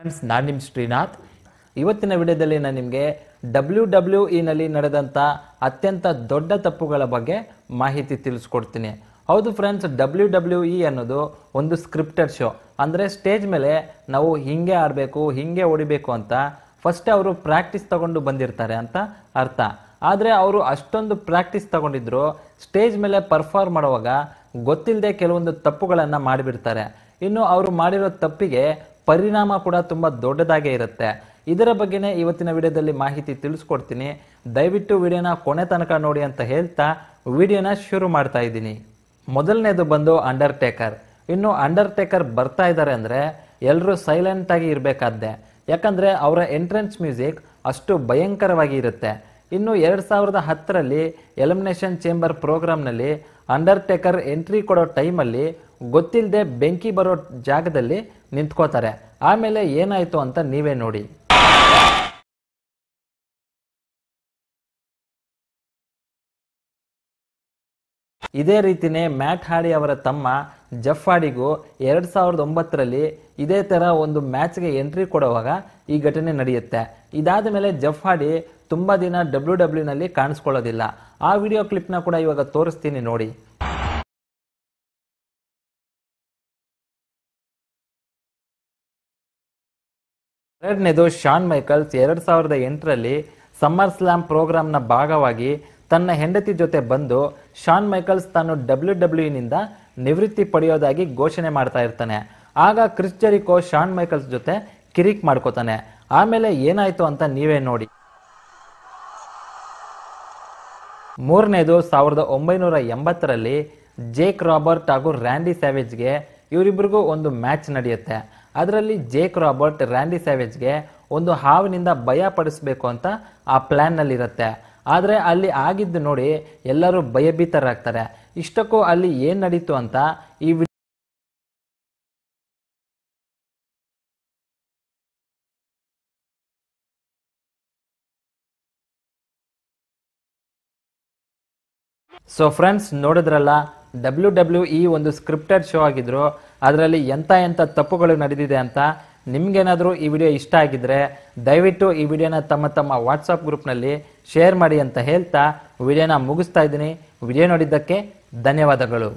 friends ನಾನು ನಿಮ್ಮ ಶ್ರೀನಾಥ್ ಇವತ್ತಿನ ವಿಡಿಯೋದಲ್ಲಿ ನಾನು ನಿಮಗೆ ಡಬ್ಲ್ಯೂ ಡಬ್ಲ್ಯೂ ಇನಲ್ಲಿ e ನಡೆದಂಥ ಅತ್ಯಂತ ದೊಡ್ಡ ತಪ್ಪುಗಳ ಬಗ್ಗೆ ಮಾಹಿತಿ ತಿಳಿಸ್ಕೊಡ್ತೀನಿ ಹೌದು ಫ್ರೆಂಡ್ಸ್ ಡಬ್ಲ್ಯೂ ಡಬ್ಲ್ಯೂ ಇ ಅನ್ನೋದು ಒಂದು ಸ್ಕ್ರಿಪ್ಟೆಡ್ ಶೋ ಅಂದರೆ ಸ್ಟೇಜ್ ಮೇಲೆ ನಾವು ಹಿಂಗೆ ಆಡಬೇಕು ಹಿಂಗೆ ಹೊಡಿಬೇಕು ಅಂತ ಫಸ್ಟ್ ಅವರು ಪ್ರಾಕ್ಟೀಸ್ ತಗೊಂಡು ಬಂದಿರ್ತಾರೆ ಅಂತ ಅರ್ಥ ಆದರೆ ಅವರು ಅಷ್ಟೊಂದು ಪ್ರಾಕ್ಟೀಸ್ ತಗೊಂಡಿದ್ರು ಸ್ಟೇಜ್ ಮೇಲೆ ಪರ್ಫಾರ್ಮ್ ಮಾಡುವಾಗ ಗೊತ್ತಿಲ್ಲದೆ ಕೆಲವೊಂದು ತಪ್ಪುಗಳನ್ನು ಮಾಡಿಬಿಡ್ತಾರೆ ಇನ್ನು ಅವರು ಮಾಡಿರೋ ತಪ್ಪಿಗೆ ಪರಿಣಾಮ ಕೂಡ ತುಂಬ ದೊಡ್ಡದಾಗೇ ಇರುತ್ತೆ ಇದರ ಬಗ್ಗೆನೇ ಇವತ್ತಿನ ವಿಡಿಯೋದಲ್ಲಿ ಮಾಹಿತಿ ತಿಳಿಸ್ಕೊಡ್ತೀನಿ ದಯವಿಟ್ಟು ವಿಡಿಯೋನ ಕೊನೆ ತನಕ ನೋಡಿ ಅಂತ ಹೇಳ್ತಾ ವಿಡಿಯೋನ ಶುರು ಮಾಡ್ತಾ ಇದ್ದೀನಿ ಮೊದಲನೇದು ಬಂದು ಅಂಡರ್ಟೇಕರ್ ಇನ್ನು ಅಂಡರ್ಟೇಕರ್ ಬರ್ತಾ ಇದ್ದಾರೆ ಅಂದರೆ ಎಲ್ಲರೂ ಸೈಲೆಂಟಾಗಿ ಇರಬೇಕಾದ್ದೆ ಯಾಕಂದರೆ ಅವರ ಎಂಟ್ರೆನ್ಸ್ ಮ್ಯೂಸಿಕ್ ಅಷ್ಟು ಭಯಂಕರವಾಗಿ ಇರುತ್ತೆ ಇನ್ನು ಎರಡು ಸಾವಿರದ ಹತ್ತರಲ್ಲಿ ಎಲಿಮಿನೇಷನ್ ಚೇಂಬರ್ ಪ್ರೋಗ್ರಾಮ್ನಲ್ಲಿ ಅಂಡರ್ಟೇಕರ್ ಎಂಟ್ರಿ ಕೊಡೋ ಟೈಮಲ್ಲಿ ಗೊತ್ತಿಲ್ಲದೆ ಬೆಂಕಿ ಬರೋ ಜಾಗದಲ್ಲಿ ನಿಂತ್ಕೋತಾರೆ ಆಮೇಲೆ ಏನಾಯಿತು ಅಂತ ನೀವೇ ನೋಡಿ ಇದೇ ರೀತಿಯೇ ಮ್ಯಾಟ್ ಹಾಡಿ ಅವರ ತಮ್ಮ ಜಫ್ ಹಾಡಿಗೂ ಎರಡು ಸಾವಿರದ ಒಂಬತ್ತರಲ್ಲಿ ಇದೇ ಥರ ಒಂದು ಮ್ಯಾಚ್ಗೆ ಎಂಟ್ರಿ ಕೊಡುವಾಗ ಈ ಘಟನೆ ನಡೆಯುತ್ತೆ ಇದಾದ ಮೇಲೆ ಜಫ್ ಹಾಡಿ ತುಂಬ ದಿನ ಡಬ್ಲ್ಯೂ ಡಬ್ಲ್ಯೂನಲ್ಲಿ ಕಾಣಿಸ್ಕೊಳ್ಳೋದಿಲ್ಲ ಆ ವಿಡಿಯೋ ಕ್ಲಿಪ್ನ ಕೂಡ ಇವಾಗ ತೋರಿಸ್ತೀನಿ ನೋಡಿ ಎರಡನೇದು ಶಾನ್ ಮೈಕಲ್ಸ್ ಎರಡು ಸಾವಿರದ ಎಂಟರಲ್ಲಿ ಸಮ್ಮರ್ ಸ್ಲಾಮ್ ಪ್ರೋಗ್ರಾಮ್ನ ಭಾಗವಾಗಿ ತನ್ನ ಹೆಂಡತಿ ಜೊತೆ ಬಂದು ಶಾನ್ ಮೈಕಲ್ಸ್ ತಾನು ಡಬ್ಲ್ಯೂ ಡಬ್ಲ್ಯೂನಿಂದ ನಿವೃತ್ತಿ ಪಡೆಯೋದಾಗಿ ಘೋಷಣೆ ಮಾಡ್ತಾ ಇರ್ತಾನೆ ಆಗ ಕ್ರಿಸ್ ಜೆರಿಕೋ ಶಾನ್ ಮೈಕಲ್ಸ್ ಜೊತೆ ಕಿರಿಕ್ ಮಾಡ್ಕೋತಾನೆ ಆಮೇಲೆ ಏನಾಯಿತು ಅಂತ ನೀವೇ ನೋಡಿ ಮೂರನೇದು ಸಾವಿರದ ಒಂಬೈನೂರ ಎಂಬತ್ತರಲ್ಲಿ ಜೇಕ್ ರಾಬರ್ಟ್ ಹಾಗೂ ರ್ಯಾಂಡಿ ಸ್ಯಾವೇಜ್ಗೆ ಇವರಿಬ್ರಿಗೂ ಒಂದು ಮ್ಯಾಚ್ ನಡೆಯುತ್ತೆ ಅದರಲ್ಲಿ ಜೇಕ್ ರಾಬರ್ಟ್ ರ್ಯಾಂಡಿ ಸ್ಯಾವೇಜ್ಗೆ ಒಂದು ಹಾವಿನಿಂದ ಭಯ ಪಡಿಸಬೇಕು ಅಂತ ಆ ಪ್ಲ್ಯಾನ್ನಲ್ಲಿರುತ್ತೆ ಆದರೆ ಅಲ್ಲಿ ಆಗಿದ್ದು ನೋಡಿ ಎಲ್ಲರೂ ಭಯಭೀತರಾಗ್ತಾರೆ ಇಷ್ಟಕ್ಕೂ ಅಲ್ಲಿ ಏನು ನಡೀತು ಅಂತ ಈ ಸೊ ಫ್ರೆಂಡ್ಸ್ ನೋಡಿದ್ರಲ್ಲ ಡಬ್ಲ್ಯೂ ಡಬ್ಲ್ಯೂ ಇ ಒಂದು ಸ್ಕ್ರಿಪ್ಟೆಡ್ ಶೋ ಆಗಿದ್ರು ಅದರಲ್ಲಿ ಎಂಥ ಎಂಥ ತಪ್ಪುಗಳು ನಡೆದಿದೆ ಅಂತ ನಿಮ್ಗೇನಾದರೂ ಈ ವಿಡಿಯೋ ಇಷ್ಟ ಆಗಿದ್ರೆ ದಯವಿಟ್ಟು ಈ ವಿಡಿಯೋನ ತಮ್ಮ ತಮ್ಮ ವಾಟ್ಸಪ್ ಗ್ರೂಪ್ನಲ್ಲಿ ಶೇರ್ ಮಾಡಿ ಅಂತ ಹೇಳ್ತಾ ವಿಡಿಯೋನ ಮುಗಿಸ್ತಾ ಇದ್ದೀನಿ ವಿಡಿಯೋ ನೋಡಿದ್ದಕ್ಕೆ ಧನ್ಯವಾದಗಳು